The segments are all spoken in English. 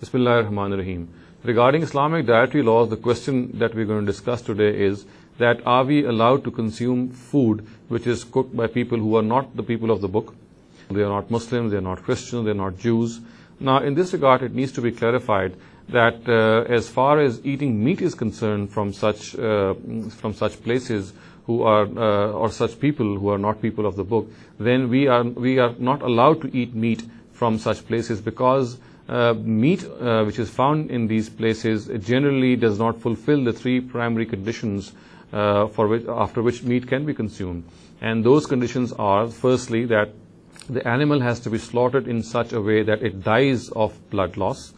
Bismillah rahman rahim Regarding Islamic dietary laws, the question that we're going to discuss today is that are we allowed to consume food which is cooked by people who are not the people of the book? They are not Muslims, they are not Christians, they are not Jews. Now, in this regard, it needs to be clarified that uh, as far as eating meat is concerned from such, uh, from such places, who are uh, or such people who are not people of the book, then we are we are not allowed to eat meat from such places because uh, meat uh, which is found in these places generally does not fulfill the three primary conditions uh, for which, after which meat can be consumed. And those conditions are, firstly, that the animal has to be slaughtered in such a way that it dies of blood loss.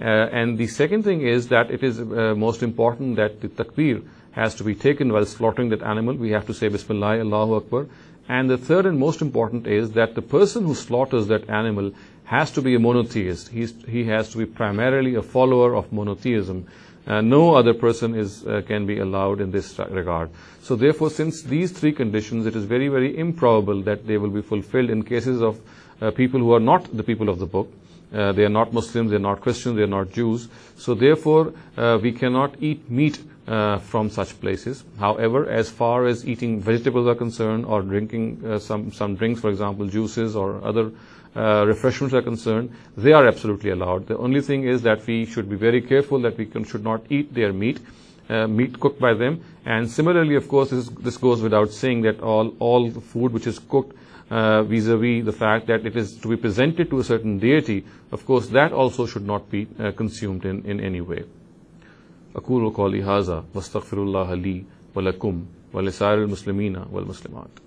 Uh, and the second thing is that it is uh, most important that the takbir, has to be taken while slaughtering that animal. We have to say Bismillah, Allahu Akbar. And the third and most important is that the person who slaughters that animal has to be a monotheist. He's, he has to be primarily a follower of monotheism. Uh, no other person is uh, can be allowed in this regard. So therefore, since these three conditions, it is very, very improbable that they will be fulfilled in cases of uh, people who are not the people of the book. Uh, they are not Muslims, they are not Christians, they are not Jews. So therefore, uh, we cannot eat meat uh, from such places. However, as far as eating vegetables are concerned or drinking uh, some, some drinks, for example, juices or other uh, refreshments are concerned, they are absolutely allowed. The only thing is that we should be very careful that we can, should not eat their meat. Uh, meat cooked by them and similarly of course this, this goes without saying that all all food which is cooked uh, vis-a-vis -vis the fact that it is to be presented to a certain deity of course that also should not be uh, consumed in in any way अकूल कौली हाजा वस्तफ़िर ली वलकुम वलसार वलमसलमत